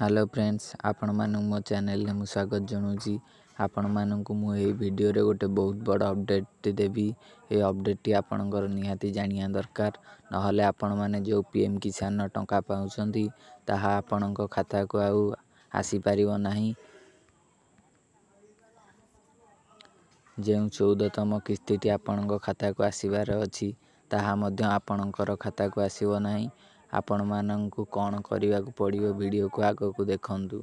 hello friends ଆପଣମାନଙ୍କୁ ମୋ ଚ୍ୟାନେଲରେ ମୁଁ ସ୍ୱାଗତ ଜଣାଉଛି ଆପଣମାନଙ୍କୁ ମୁଁ ଏହି ଭିଡ଼ିଓରେ ଗୋଟେ ବହୁତ ବଡ଼ ଅପଡ଼େଟ୍ଟି ଦେବି ଏହି ଅପଡ଼େଟ୍ଟି ଆପଣଙ୍କର ନିହାତି ଜାଣିବା ଦରକାର ନହେଲେ ଆପଣମାନେ ଯେଉଁ ପି ଏମ୍ କିଷାନର ଟଙ୍କା ପାଉଛନ୍ତି ତାହା ଆପଣଙ୍କ ଖାତାକୁ ଆଉ ଆସିପାରିବ ନାହିଁ ଯେଉଁ ଚଉଦତମ କିସ୍ତିଟି ଆପଣଙ୍କ ଖାତାକୁ ଆସିବାର ଅଛି ତାହା ମଧ୍ୟ ଆପଣଙ୍କର ଖାତାକୁ ଆସିବ ନାହିଁ ଆପଣମାନଙ୍କୁ କ'ଣ କରିବାକୁ ପଡ଼ିବ ଭିଡ଼ିଓକୁ ଆଗକୁ ଦେଖନ୍ତୁ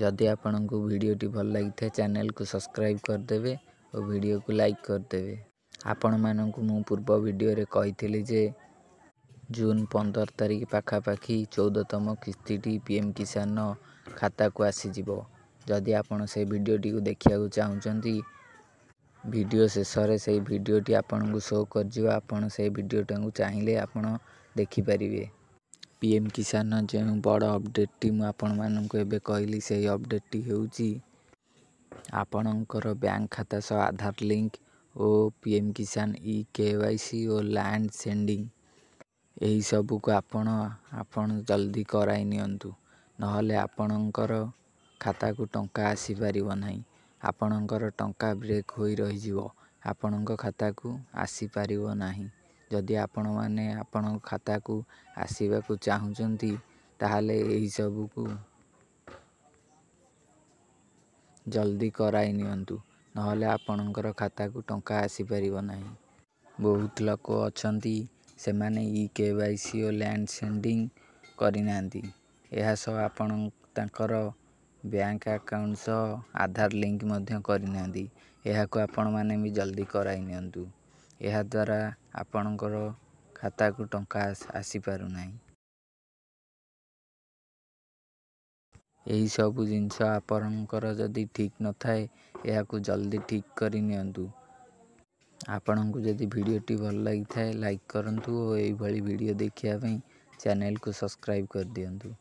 ଯଦି ଆପଣଙ୍କୁ ଭିଡ଼ିଓଟି ଭଲ ଲାଗିଥାଏ ଚ୍ୟାନେଲକୁ ସବସ୍କ୍ରାଇବ୍ କରିଦେବେ ଓ ଭିଡ଼ିଓକୁ ଲାଇକ୍ କରିଦେବେ ଆପଣମାନଙ୍କୁ ମୁଁ ପୂର୍ବ ଭିଡ଼ିଓରେ କହିଥିଲି ଯେ ଜୁନ୍ ପନ୍ଦର ତାରିଖ ପାଖାପାଖି ଚଉଦତମ କିସ୍ତିଟି ପି ଏମ୍ କିଷାନ ଖାତାକୁ ଆସିଯିବ ଯଦି ଆପଣ ସେ ଭିଡ଼ିଓଟିକୁ ଦେଖିବାକୁ ଚାହୁଁଛନ୍ତି ଭିଡ଼ିଓ ଶେଷରେ ସେଇ ଭିଡ଼ିଓଟି ଆପଣଙ୍କୁ ସୋ କରିଯିବ ଆପଣ ସେଇ ଭିଡ଼ିଓଟାକୁ ଚାହିଁଲେ ଆପଣ ଦେଖିପାରିବେ ପି ଏମ୍ କିଷାନ ଯେଉଁ ବଡ଼ ଅପଡ଼େଟ୍ଟି ମୁଁ ଆପଣମାନଙ୍କୁ ଏବେ କହିଲି ସେହି ଅପଡ଼େଟ୍ଟି ହେଉଛି ଆପଣଙ୍କର ବ୍ୟାଙ୍କ ଖାତା ସହ ଆଧାର ଲିଙ୍କ ଓ P M Kisan e K Y C ଓ ଲ୍ୟାଣ୍ଡ ସେଣ୍ଡିଂ ଏହିସବୁକୁ ଆପଣ ଆପଣ ଜଲ୍ଦି କରାଇ ନିଅନ୍ତୁ ନହେଲେ ଆପଣଙ୍କର ଖାତାକୁ ଟଙ୍କା ଆସିପାରିବ ନାହିଁ ଆପଣଙ୍କର ଟଙ୍କା ବ୍ରେକ୍ ହୋଇ ରହିଯିବ ଆପଣଙ୍କ ଖାତାକୁ ଆସିପାରିବ ନାହିଁ ଯଦି ଆପଣମାନେ ଆପଣଙ୍କ ଖାତାକୁ ଆସିବାକୁ ଚାହୁଁଛନ୍ତି ତାହେଲେ ଏହିସବୁକୁ ଜଲ୍ଦି କରାଇ ନିଅନ୍ତୁ ନହେଲେ ଆପଣଙ୍କର ଖାତାକୁ ଟଙ୍କା ଆସିପାରିବ ନାହିଁ ବହୁତ ଲୋକ ଅଛନ୍ତି ସେମାନେ ଇ କେ ୱାଇ ସି ଓ ଲ୍ୟାଣ୍ଡ ସେଣ୍ଡିଂ କରିନାହାନ୍ତି ଏହା ସହ ଆପଣ ତାଙ୍କର ବ୍ୟାଙ୍କ ଆକାଉଣ୍ଟ ସହ ଆଧାର ଲିଙ୍କ ମଧ୍ୟ କରିନାହାନ୍ତି ଏହାକୁ ଆପଣମାନେ ବି ଜଲ୍ଦି କରାଇ ନିଅନ୍ତୁ ଏହାଦ୍ୱାରା ଆପଣଙ୍କର ଖାତାକୁ ଟଙ୍କା ଆସିପାରୁନାହିଁ ଏହିସବୁ ଜିନିଷ ଆପଣଙ୍କର ଯଦି ଠିକ୍ ନଥାଏ ଏହାକୁ ଜଲ୍ଦି ଠିକ୍ ନିଅନ୍ତୁ ଆପଣଙ୍କୁ ଯଦି ଭିଡ଼ିଓଟି ଭଲ ଲାଗିଥାଏ ଲାଇକ୍ କରନ୍ତୁ ଓ ଏହିଭଳି ଭିଡ଼ିଓ ଦେଖିବା ପାଇଁ ଚ୍ୟାନେଲକୁ ସବସ୍କ୍ରାଇବ୍ କରିଦିଅନ୍ତୁ